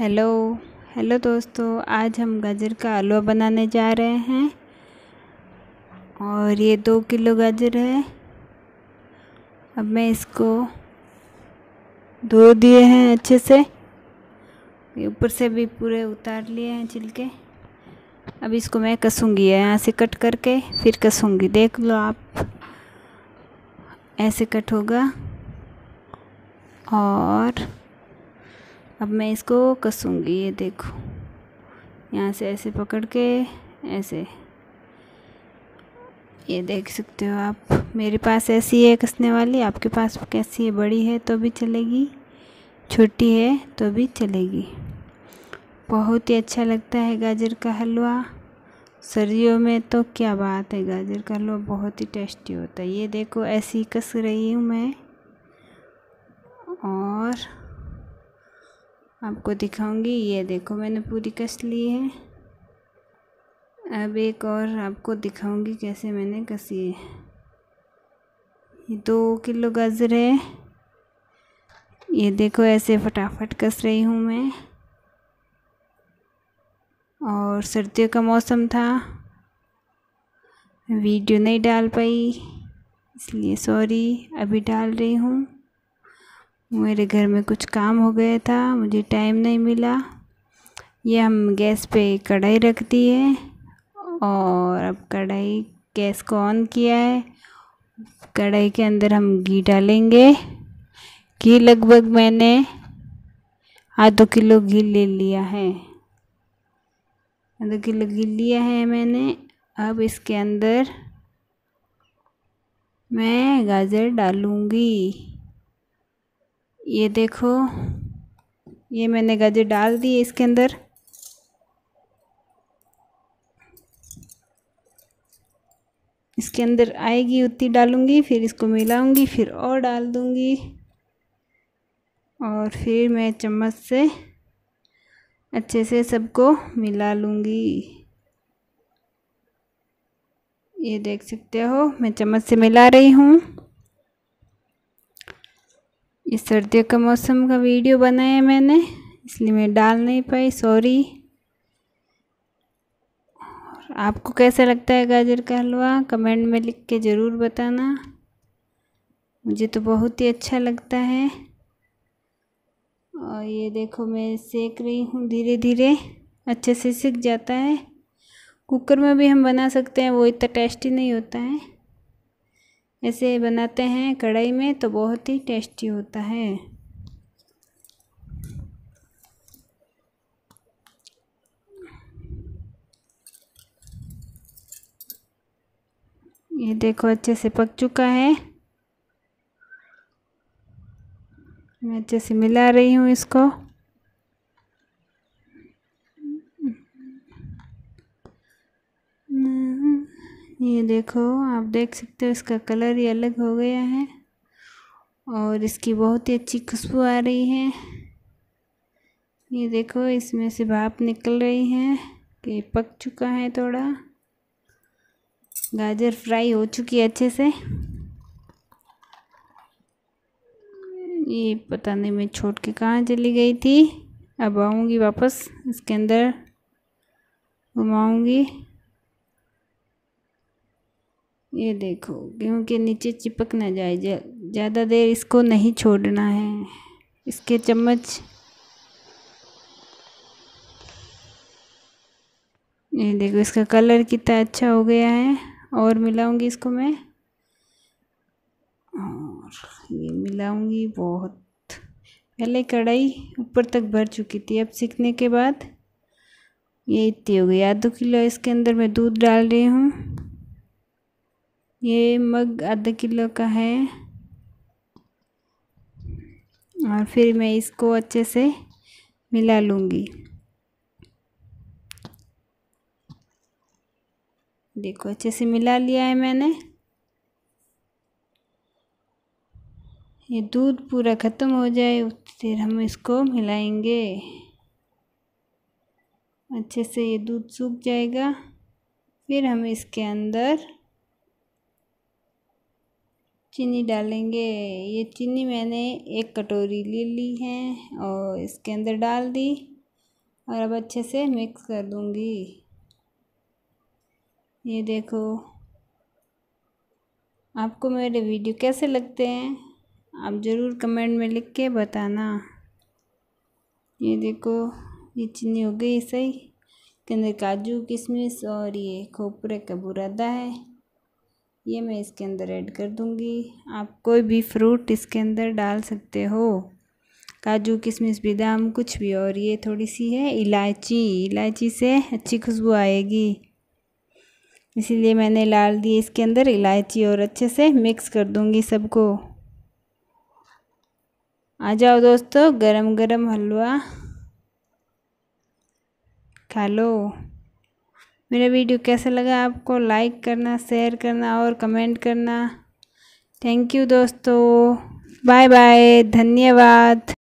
hello hello दोस्तों आज हम गाजर का हलवा बनाने जा रहे हैं और ये दो किलो गाजर है अब मैं इसको धो दिए हैं अच्छे से ऊपर से भी पूरे उतार लिए हैं छिलके अब इसको मैं कसूँगी यहाँ से कट करके फिर कसूँगी देख लो आप ऐसे कट होगा और अब मैं इसको कसूँगी ये देखो यहाँ से ऐसे पकड़ के ऐसे ये देख सकते हो आप मेरे पास ऐसी है कसने वाली आपके पास कैसी है बड़ी है तो भी चलेगी छोटी है तो भी चलेगी बहुत ही अच्छा लगता है गाजर का हलवा सर्दियों में तो क्या बात है गाजर का हलवा बहुत ही टेस्टी होता है ये देखो ऐसी कस रही हूँ मैं और आपको दिखाऊंगी ये देखो मैंने पूरी कस ली है अब एक और आपको दिखाऊंगी कैसे मैंने कसी है ये दो किलो गाजर है ये देखो ऐसे फटाफट कस रही हूँ मैं और सर्दियों का मौसम था वीडियो नहीं डाल पाई इसलिए सॉरी अभी डाल रही हूँ मेरे घर में कुछ काम हो गया था मुझे टाइम नहीं मिला ये हम गैस पे कढ़ाई रख दी है और अब कढ़ाई गैस को ऑन किया है कढ़ाई के अंदर हम घी डालेंगे घी लगभग मैंने आधो किलो घी ले लिया है आधा किलो घी लिया है मैंने अब इसके अंदर मैं गाजर डालूँगी ये देखो ये मैंने गाजर डाल दी है इसके अंदर इसके अंदर आएगी उतनी डालूंगी फिर इसको मिलाऊंगी फिर और डाल दूंगी और फिर मैं चम्मच से अच्छे से सबको मिला लूँगी ये देख सकते हो मैं चम्मच से मिला रही हूँ ये सर्दियों का मौसम का वीडियो बनाया मैंने इसलिए मैं डाल नहीं पाई सॉरी आपको कैसा लगता है गाजर का हलवा कमेंट में लिख के ज़रूर बताना मुझे तो बहुत ही अच्छा लगता है और ये देखो मैं सेक रही हूँ धीरे धीरे अच्छे से सीख जाता है कुकर में भी हम बना सकते हैं वो इतना टेस्टी नहीं होता है ऐसे बनाते हैं कढ़ाई में तो बहुत ही टेस्टी होता है ये देखो अच्छे से पक चुका है मैं अच्छे से मिला रही हूँ इसको ये देखो आप देख सकते हो इसका कलर ही अलग हो गया है और इसकी बहुत ही अच्छी खुशबू आ रही है ये देखो इसमें से भाप निकल रही है कि पक चुका है थोड़ा गाजर फ्राई हो चुकी है अच्छे से ये पता नहीं मैं छोड़ के कहाँ चली गई थी अब आऊँगी वापस इसके अंदर घुमाऊँगी ये देखो गेहूँ के नीचे चिपक ना जाए ज़्यादा देर इसको नहीं छोड़ना है इसके चम्मच ये देखो इसका कलर कितना अच्छा हो गया है और मिलाऊंगी इसको मैं और ये मिलाऊंगी बहुत पहले कढ़ाई ऊपर तक भर चुकी थी अब सीखने के बाद ये इतनी हो गई आधो किलो इसके अंदर मैं दूध डाल रही हूँ ये मग आधा किलो का है और फिर मैं इसको अच्छे से मिला लूँगी देखो अच्छे से मिला लिया है मैंने ये दूध पूरा ख़त्म हो जाए फिर हम इसको मिलाएंगे अच्छे से ये दूध सूख जाएगा फिर हम इसके अंदर चीनी डालेंगे ये चीनी मैंने एक कटोरी ले ली है और इसके अंदर डाल दी और अब अच्छे से मिक्स कर दूँगी ये देखो आपको मेरे वीडियो कैसे लगते हैं आप ज़रूर कमेंट में लिख के बताना ये देखो ये चीनी हो गई सही के अंदर काजू किशमिश और ये खोपरे का बुरादा है ये मैं इसके अंदर ऐड कर दूँगी आप कोई भी फ्रूट इसके अंदर डाल सकते हो काजू किशमिश बादाम कुछ भी और ये थोड़ी सी है इलायची इलायची से अच्छी खुशबू आएगी इसीलिए मैंने लाल दी इसके अंदर इलायची और अच्छे से मिक्स कर दूँगी सबको आ जाओ दोस्तों गरम गरम हलवा खा लो मेरा वीडियो कैसा लगा आपको लाइक करना शेयर करना और कमेंट करना थैंक यू दोस्तों बाय बाय धन्यवाद